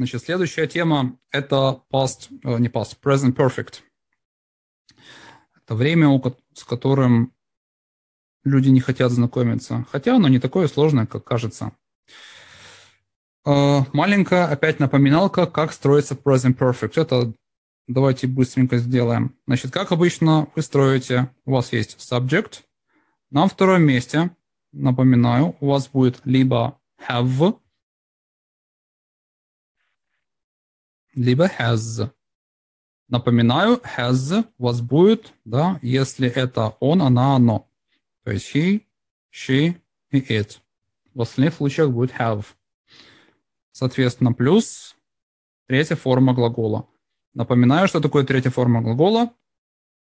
Значит, следующая тема – это past, э, не past, present perfect. Это время, с которым люди не хотят знакомиться. Хотя оно не такое сложное, как кажется. Э, маленькая опять напоминалка, как строится present perfect. Это давайте быстренько сделаем. Значит, как обычно вы строите, у вас есть subject. На втором месте, напоминаю, у вас будет либо have, либо has. Напоминаю, has у вас будет, да, если это он, она, оно. То есть he, she и it. В остальных случаях будет have. Соответственно, плюс третья форма глагола. Напоминаю, что такое третья форма глагола.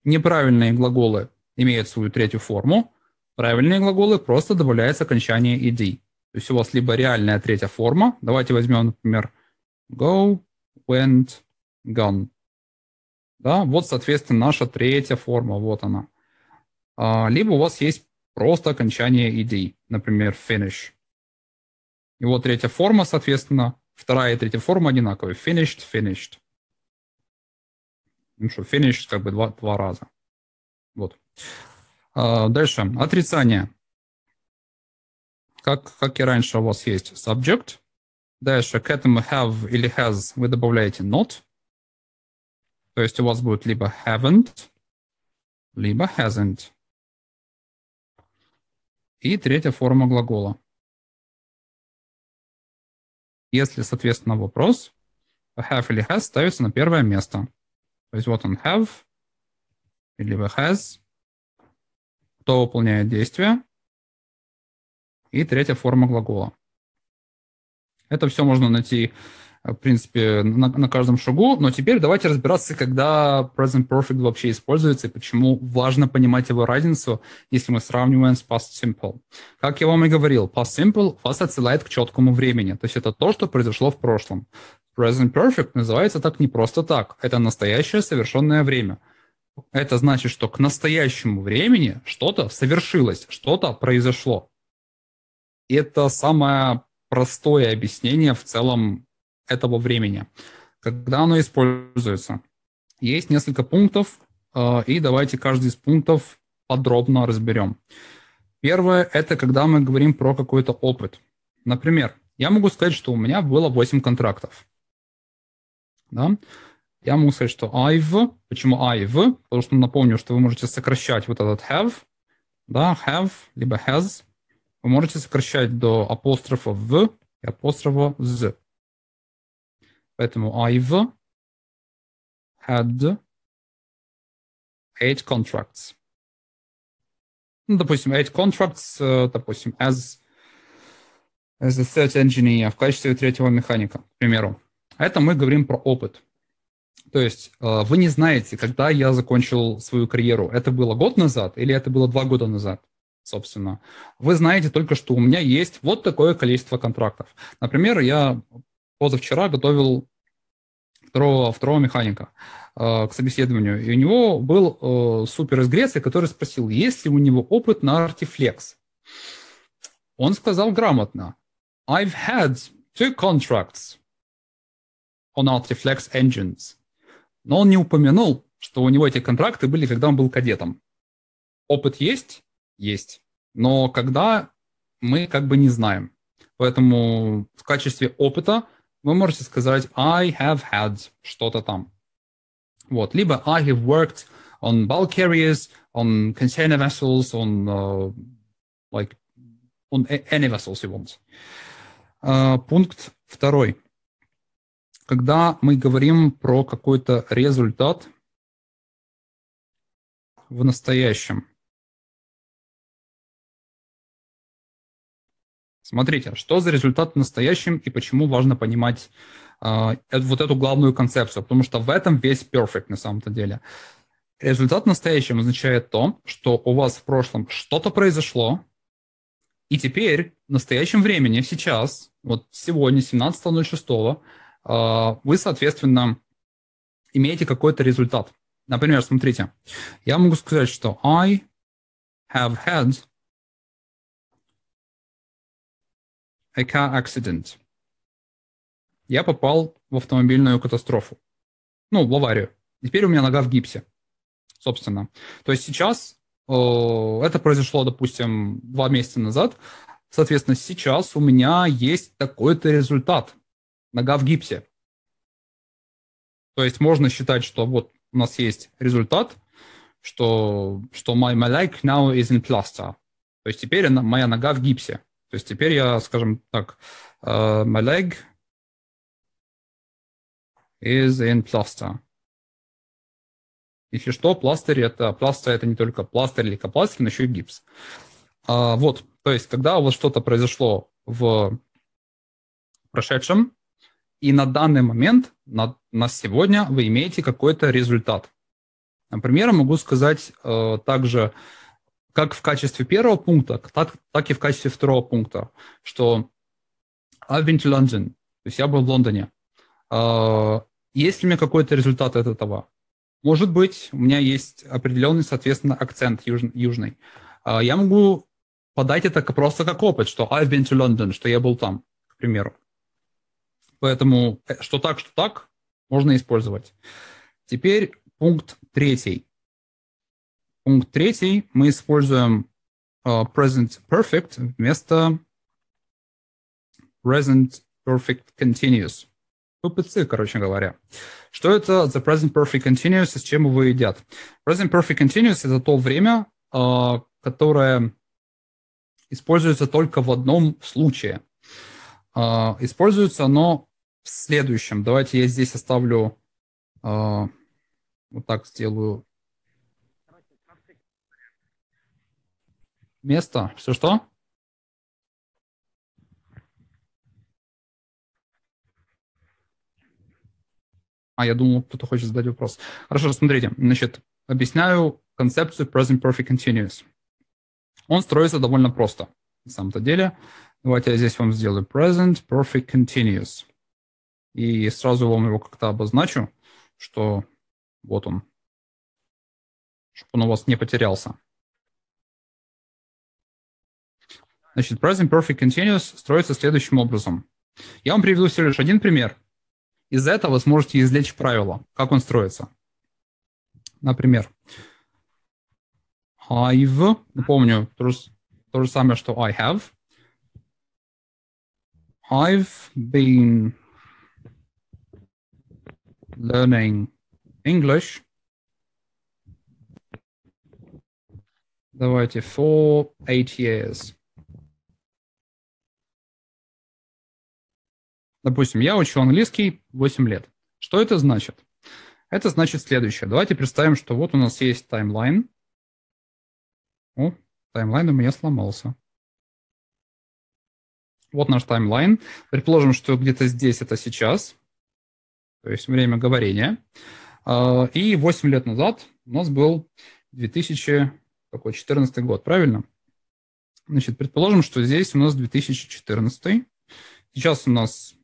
Неправильные глаголы имеют свою третью форму. Правильные глаголы просто добавляется окончание ed. То есть у вас либо реальная третья форма. Давайте возьмем, например, go, went, gone. Да, вот, соответственно, наша третья форма, вот она. А, либо у вас есть просто окончание id, например, finish. И вот третья форма, соответственно, вторая и третья форма одинаковые. Finished, finished. Ну что, finished как бы два, два раза. Вот. А, дальше. Отрицание. Как, как и раньше у вас есть subject – Дальше к этому have или has вы добавляете not. То есть у вас будет либо haven't, либо hasn't. И третья форма глагола. Если, соответственно, вопрос, то have или has ставится на первое место. То есть вот он have, либо has. Кто выполняет действие? И третья форма глагола. Это все можно найти, э, в принципе, на, на каждом шагу. Но теперь давайте разбираться, когда Present Perfect вообще используется и почему важно понимать его разницу, если мы сравниваем с Past Simple. Как я вам и говорил, Past Simple вас отсылает к четкому времени, то есть это то, что произошло в прошлом. Present Perfect называется так не просто так, это настоящее совершенное время. Это значит, что к настоящему времени что-то совершилось, что-то произошло. Это самое простое объяснение в целом этого времени, когда оно используется. Есть несколько пунктов, э, и давайте каждый из пунктов подробно разберем. Первое – это когда мы говорим про какой-то опыт. Например, я могу сказать, что у меня было 8 контрактов. Да? Я могу сказать, что I've. Почему I've? Потому что напомню, что вы можете сокращать вот этот have, да, have, либо has, вы можете сокращать до апострофа «в» и апострофа «з». Поэтому I've had eight contracts. Ну, допустим, eight contracts, э, допустим, as, as a third engineer, в качестве третьего механика, к примеру. Это мы говорим про опыт. То есть э, вы не знаете, когда я закончил свою карьеру. Это было год назад или это было два года назад? собственно. Вы знаете только, что у меня есть вот такое количество контрактов. Например, я позавчера готовил второго, второго механика э, к собеседованию, и у него был э, супер из Греции, который спросил, есть ли у него опыт на Artiflex. Он сказал грамотно, I've had two contracts on Artiflex engines. Но он не упомянул, что у него эти контракты были, когда он был кадетом. Опыт есть, есть. Но когда, мы как бы не знаем. Поэтому в качестве опыта вы можете сказать I have had что-то там. Вот. Либо I have worked on bulk carriers, on container vessels, on uh, like on any vessels you want. Uh, пункт второй. Когда мы говорим про какой-то результат в настоящем, Смотрите, что за результат настоящим и почему важно понимать а, э, вот эту главную концепцию, потому что в этом весь perfect на самом-то деле. Результат настоящим означает то, что у вас в прошлом что-то произошло, и теперь, в настоящем времени, сейчас, вот сегодня, 17.06, а, вы, соответственно, имеете какой-то результат. Например, смотрите, я могу сказать, что I have had a car accident. Я попал в автомобильную катастрофу. Ну, в аварию. Теперь у меня нога в гипсе, собственно. То есть сейчас это произошло, допустим, два месяца назад. Соответственно, сейчас у меня есть такой-то результат. Нога в гипсе. То есть можно считать, что вот у нас есть результат, что, что my, my leg now is in plaster. То есть теперь она, моя нога в гипсе. То есть теперь я, скажем так, uh, my leg is in plaster. Если что, пластырь это, пластырь это не только пластырь или капластырь, но еще и гипс. А, вот, то есть, когда у вас что-то произошло в прошедшем, и на данный момент, на, на сегодня вы имеете какой-то результат. Например, я могу сказать э, также, как в качестве первого пункта, так, так и в качестве второго пункта, что I've been to London, то есть я был в Лондоне. Uh, есть ли у меня какой-то результат от этого? Может быть, у меня есть определенный, соответственно, акцент юж, южный. Uh, я могу подать это просто как опыт, что I've been to London, что я был там, к примеру. Поэтому э, что так, что так, можно использовать. Теперь пункт третий. Пункт третий. Мы используем uh, present perfect вместо present perfect continuous. ППЦ, короче говоря. Что это the present perfect continuous и с чем его едят? Present perfect continuous – это то время, uh, которое используется только в одном случае. Uh, используется оно в следующем. Давайте я здесь оставлю, вот так сделаю Место. Все что? А, я думал, кто-то хочет задать вопрос. Хорошо, смотрите. Значит, объясняю концепцию present perfect continuous. Он строится довольно просто, на самом-то деле. Давайте я здесь вам сделаю present perfect continuous. И сразу вам его как-то обозначу, что вот он, чтобы он у вас не потерялся. Значит, present perfect continuous строится следующим образом. Я вам приведу всего лишь один пример. Из этого вы сможете извлечь правило, как он строится. Например, I've, напомню, то же, то же самое, что I have. I've been learning English. Давайте, for eight years. Допустим, я учу английский 8 лет. Что это значит? Это значит следующее. Давайте представим, что вот у нас есть таймлайн. О, таймлайн у меня сломался. Вот наш таймлайн. Предположим, что где-то здесь это сейчас, то есть время говорения. А, и 8 лет назад у нас был 2014 год, правильно? Значит, предположим, что здесь у нас 2014. Сейчас у нас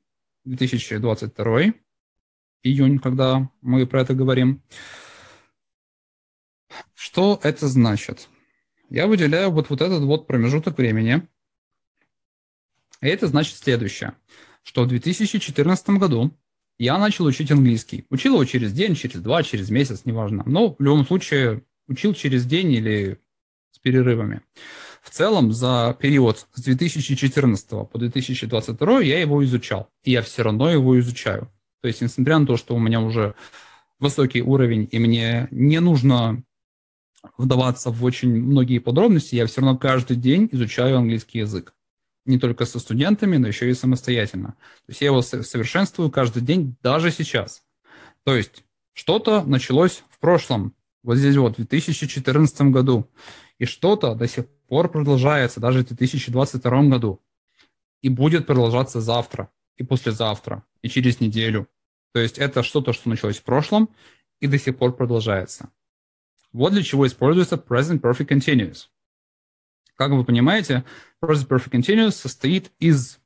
2022 июнь, когда мы про это говорим. Что это значит? Я выделяю вот, вот этот вот промежуток времени. И это значит следующее, что в 2014 году я начал учить английский. Учил его через день, через два, через месяц, неважно. Но в любом случае учил через день или с перерывами. В целом, за период с 2014 по 2022 я его изучал, и я все равно его изучаю. То есть, несмотря на то, что у меня уже высокий уровень, и мне не нужно вдаваться в очень многие подробности, я все равно каждый день изучаю английский язык. Не только со студентами, но еще и самостоятельно. То есть я его совершенствую каждый день, даже сейчас. То есть что-то началось в прошлом, вот здесь вот, в 2014 году, и что-то до сих пор продолжается даже в 2022 году и будет продолжаться завтра, и послезавтра, и через неделю. То есть это что-то, что началось в прошлом и до сих пор продолжается. Вот для чего используется Present Perfect Continuous. Как вы понимаете, Present Perfect Continuous состоит из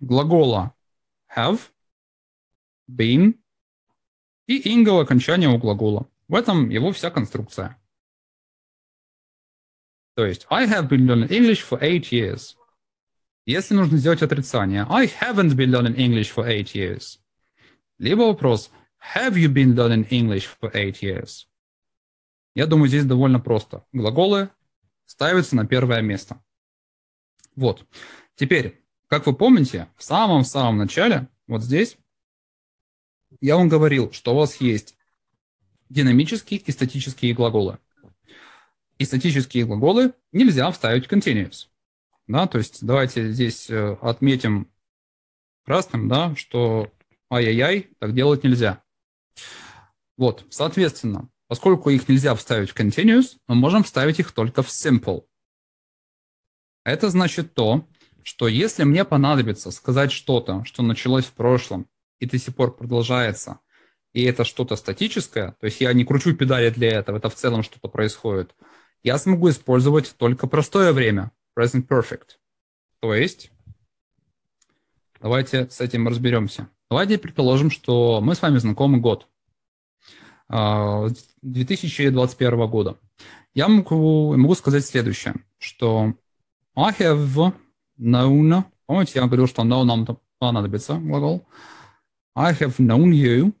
глагола have, been и инго окончания у глагола. В этом его вся конструкция. То есть I have been learning English for eight years. Если нужно сделать отрицание, I haven't been learning English for eight years. Либо вопрос, have you been learning English for eight years? Я думаю, здесь довольно просто. Глаголы ставятся на первое место. Вот. Теперь, как вы помните, в самом-самом начале, вот здесь, я вам говорил, что у вас есть динамические и статические глаголы и статические глаголы нельзя вставить в continuous. Да, то есть давайте здесь э, отметим красным, да, что ай-яй-яй, так делать нельзя. Вот, соответственно, поскольку их нельзя вставить в continuous, мы можем вставить их только в simple. Это значит то, что если мне понадобится сказать что-то, что началось в прошлом и до сих пор продолжается, и это что-то статическое, то есть я не кручу педали для этого, это в целом что-то происходит, я смогу использовать только простое время, present perfect. То есть, давайте с этим разберемся. Давайте предположим, что мы с вами знакомы год, 2021 а, года. Я могу, могу сказать следующее, что I have known, помните, я говорил, что know нам понадобится глагол, I have known you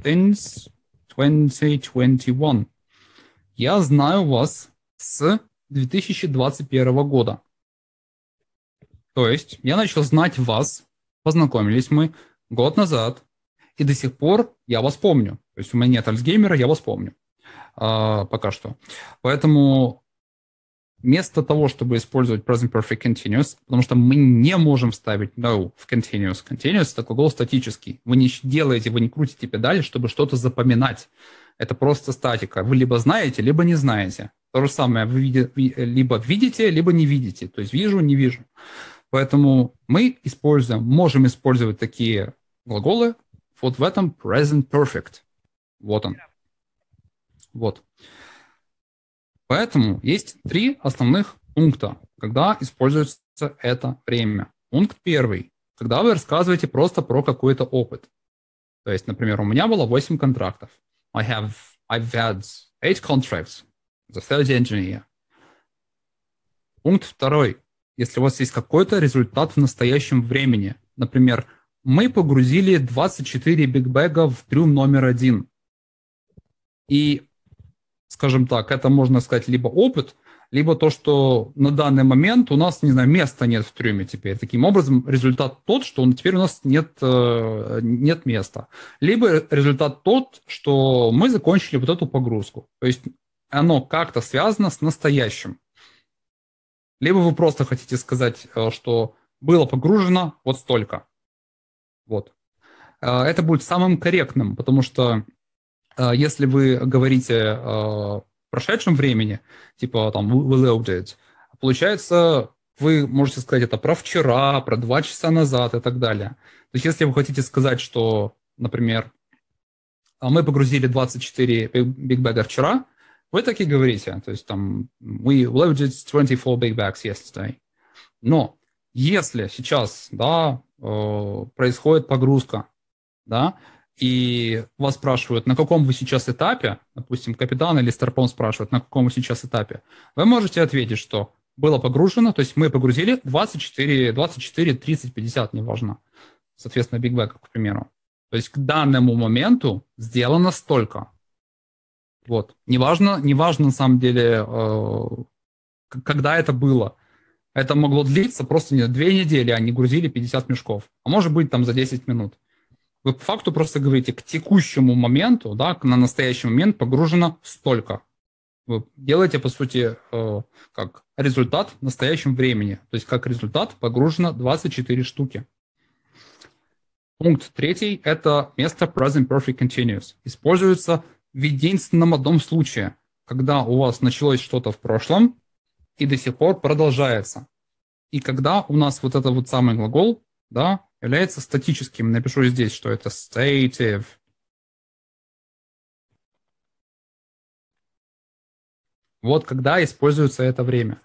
since 2021. Я знаю вас с 2021 года. То есть я начал знать вас, познакомились мы год назад, и до сих пор я вас помню. То есть у меня нет Альцгеймера, я вас помню. А, пока что. Поэтому вместо того, чтобы использовать present perfect continuous, потому что мы не можем вставить no в continuous. Continuous — это глагол статический. Вы не делаете, вы не крутите педали, чтобы что-то запоминать. Это просто статика. Вы либо знаете, либо не знаете. То же самое, вы види, либо видите, либо не видите. То есть вижу, не вижу. Поэтому мы используем, можем использовать такие глаголы вот в этом present perfect. Вот он. Вот. Поэтому есть три основных пункта, когда используется это время. Пункт первый. Когда вы рассказываете просто про какой-то опыт. То есть, например, у меня было 8 контрактов. I have, I've had 8 contracts as a third engineer. Пункт второй. Если у вас есть какой-то результат в настоящем времени, например, мы погрузили 24 бигбэга в трюм номер один. И скажем так, это, можно сказать, либо опыт, либо то, что на данный момент у нас, не знаю, места нет в трюме теперь. Таким образом, результат тот, что он, теперь у нас нет, э, нет места. Либо результат тот, что мы закончили вот эту погрузку. То есть оно как-то связано с настоящим. Либо вы просто хотите сказать, э, что было погружено вот столько. Вот. Э, это будет самым корректным, потому что а если вы говорите а, в прошедшем времени, типа там we loaded, получается, вы можете сказать это про вчера, про два часа назад и так далее. То есть если вы хотите сказать, что, например, «А мы погрузили 24 big бигбэга вчера, вы так и говорите. То есть там we loaded 24 big bags yesterday. Но если сейчас да, э, происходит погрузка, да, и вас спрашивают, на каком вы сейчас этапе, допустим, капитан или старпом спрашивают, на каком вы сейчас этапе, вы можете ответить, что было погружено, то есть мы погрузили 24, 24 30, 50, неважно, соответственно, Big Back, к примеру. То есть к данному моменту сделано столько. Вот. Неважно, неважно на самом деле, э, когда это было. Это могло длиться просто не две недели, а они грузили 50 мешков. А может быть, там за 10 минут. Вы по факту просто говорите, к текущему моменту, да, на настоящий момент погружено столько. Вы делаете, по сути, э, как результат в настоящем времени. То есть как результат погружено 24 штуки. Пункт третий – это место present perfect continuous. Используется в единственном одном случае, когда у вас началось что-то в прошлом и до сих пор продолжается. И когда у нас вот этот вот самый глагол, да, является статическим. Напишу здесь, что это stative. Вот когда используется это время.